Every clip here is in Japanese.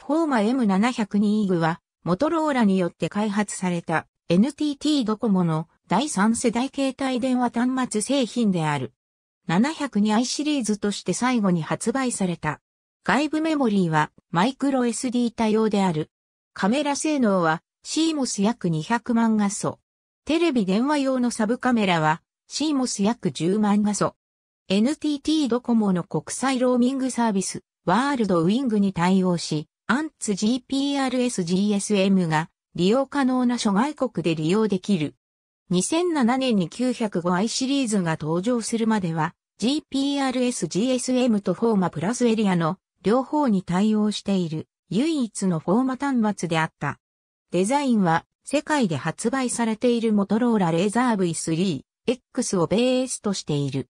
フォーマ M702 イグは、モトローラによって開発された NTT ドコモの第3世代携帯電話端末製品である。702i シリーズとして最後に発売された。外部メモリーはマイクロ SD 対応である。カメラ性能は CMOS 約200万画素。テレビ電話用のサブカメラは CMOS 約10万画素。NTT ドコモの国際ローミングサービスワールドウィングに対応し、アンツ GPRS-GSM が利用可能な諸外国で利用できる。2007年に 905i シリーズが登場するまでは GPRS-GSM とフォーマプラスエリアの両方に対応している唯一のフォーマ端末であった。デザインは世界で発売されているモトローラレーザー V3X をベースとしている。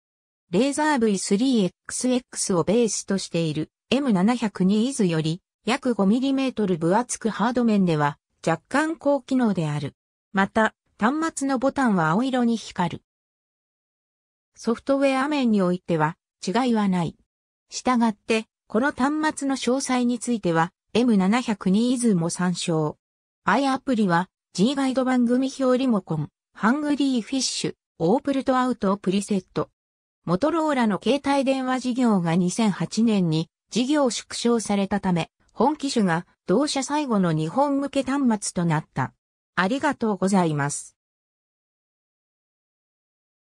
レーザー V3XX をベースとしている M702 イズより約 5mm 分厚くハード面では若干高機能である。また、端末のボタンは青色に光る。ソフトウェア面においては違いはない。したがって、この端末の詳細については M702 イズも参照。i アプリは G ガイド番組表リモコン、ハングリーフィッシュ、オープルトアウトをプリセット。モトローラの携帯電話事業が2008年に事業縮小されたため、本機種が同社最後の日本向け端末となった。ありがとうございます。